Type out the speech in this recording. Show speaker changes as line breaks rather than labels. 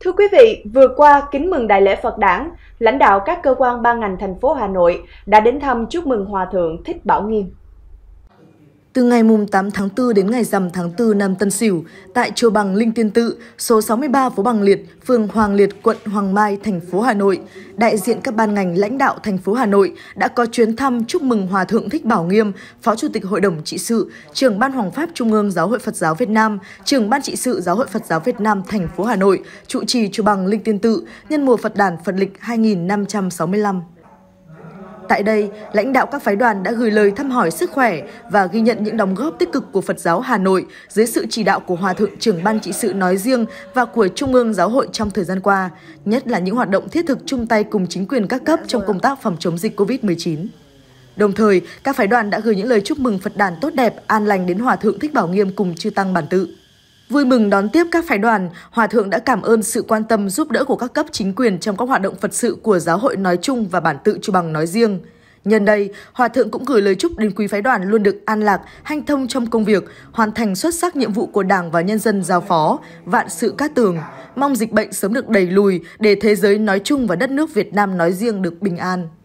Thưa quý vị, vừa qua kính mừng đại lễ Phật Đản, lãnh đạo các cơ quan ban ngành thành phố Hà Nội đã đến thăm chúc mừng Hòa thượng Thích Bảo Nghiêm.
Từ ngày mùng 8 tháng 4 đến ngày rằm tháng 4 năm Tân Sửu, tại Chùa Bằng Linh Tiên Tự, số 63 phố Bằng Liệt, phường Hoàng Liệt, quận Hoàng Mai, thành phố Hà Nội, đại diện các ban ngành lãnh đạo thành phố Hà Nội đã có chuyến thăm chúc mừng Hòa Thượng Thích Bảo Nghiêm, Phó Chủ tịch Hội đồng Trị sự, trưởng Ban Hoàng Pháp Trung ương Giáo hội Phật giáo Việt Nam, trưởng Ban Trị sự Giáo hội Phật giáo Việt Nam thành phố Hà Nội, trụ trì Chùa Bằng Linh Tiên Tự, nhân mùa Phật đản Phật lịch 2565. Tại đây, lãnh đạo các phái đoàn đã gửi lời thăm hỏi sức khỏe và ghi nhận những đóng góp tích cực của Phật giáo Hà Nội dưới sự chỉ đạo của Hòa Thượng trưởng Ban Trị sự nói riêng và của Trung ương Giáo hội trong thời gian qua, nhất là những hoạt động thiết thực chung tay cùng chính quyền các cấp trong công tác phòng chống dịch COVID-19. Đồng thời, các phái đoàn đã gửi những lời chúc mừng Phật đàn tốt đẹp, an lành đến Hòa Thượng Thích Bảo Nghiêm cùng Chư Tăng Bản Tự. Vui mừng đón tiếp các phái đoàn, Hòa Thượng đã cảm ơn sự quan tâm giúp đỡ của các cấp chính quyền trong các hoạt động Phật sự của giáo hội nói chung và bản tự Chu Bằng nói riêng. Nhân đây, Hòa Thượng cũng gửi lời chúc đến quý phái đoàn luôn được an lạc, hanh thông trong công việc, hoàn thành xuất sắc nhiệm vụ của Đảng và nhân dân giao phó, vạn sự cát tường. Mong dịch bệnh sớm được đẩy lùi để thế giới nói chung và đất nước Việt Nam nói riêng được bình an.